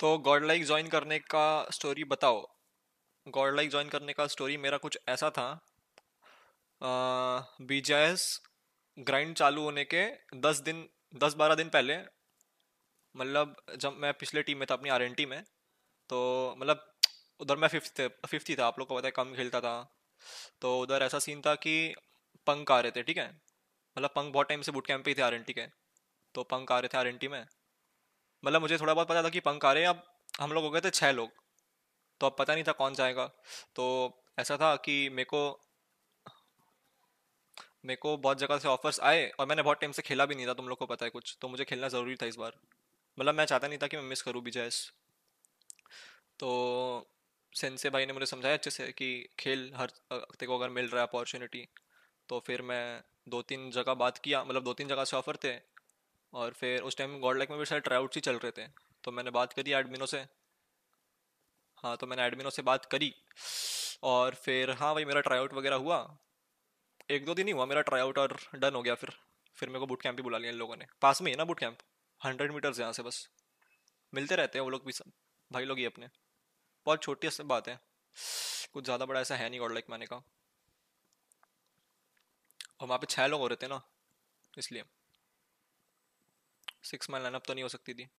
तो God like join करने का स्टोरी बताओ गॉड लाइक ज्वाइन करने का स्टोरी मेरा कुछ ऐसा था बी ग्राइंड चालू होने के दस दिन दस बारह दिन पहले मतलब जब मैं पिछले टीम में था अपनी आर एन टी में तो मतलब उधर मैं फिफ्थ फिफ्थ ही था आप लोग को पता है कम खेलता था तो उधर ऐसा सीन था कि पंख आ रहे थे ठीक है मतलब पंख बहुत टाइम से बूट कैंप पे ही थे आर के तो पंख आ रहे थे आर एन टी में मतलब मुझे थोड़ा बहुत पता था कि पंख आ रहे हैं अब हम लोग हो गए थे छः लोग तो अब पता नहीं था कौन जाएगा तो ऐसा था कि मेरे को मेरे को बहुत जगह से ऑफर्स आए और मैंने बहुत टाइम से खेला भी नहीं था तुम लोग को पता है कुछ तो मुझे खेलना ज़रूरी था इस बार मतलब मैं चाहता नहीं था कि मैं मिस करूँ बीजेस तो सेंसे भाई ने मुझे समझाया अच्छे से कि खेल हर को अगर मिल रहा है अपॉर्चुनिटी तो फिर मैं दो तीन जगह बात किया मतलब दो तीन जगह से ऑफर थे और फिर उस टाइम गॉड लाइक में भी सारे ट्राउट्स ही चल रहे थे तो मैंने बात करी एडमिनों से हाँ तो मैंने एडमिनों से बात करी और फिर हाँ भाई मेरा ट्राई आउट वगैरह हुआ एक दो दिन ही हुआ मेरा ट्राई आउट और डन हो गया फिर फिर मेरे को बूट कैंप ही बुला लिया इन लोगों ने पास में ही ना बूट कैंप हंड्रेड मीटर्स यहाँ से बस मिलते रहते हैं वो लोग भी सब भाई लोग ही अपने बहुत छोटी ऐसी बात है कुछ ज़्यादा बड़ा ऐसा है नहीं गॉड लाइक मैंने कहा और वहाँ पे छः लोग हो रहे थे ना इसलिए सिक्स माइल लाइनअप तो नहीं हो सकती थी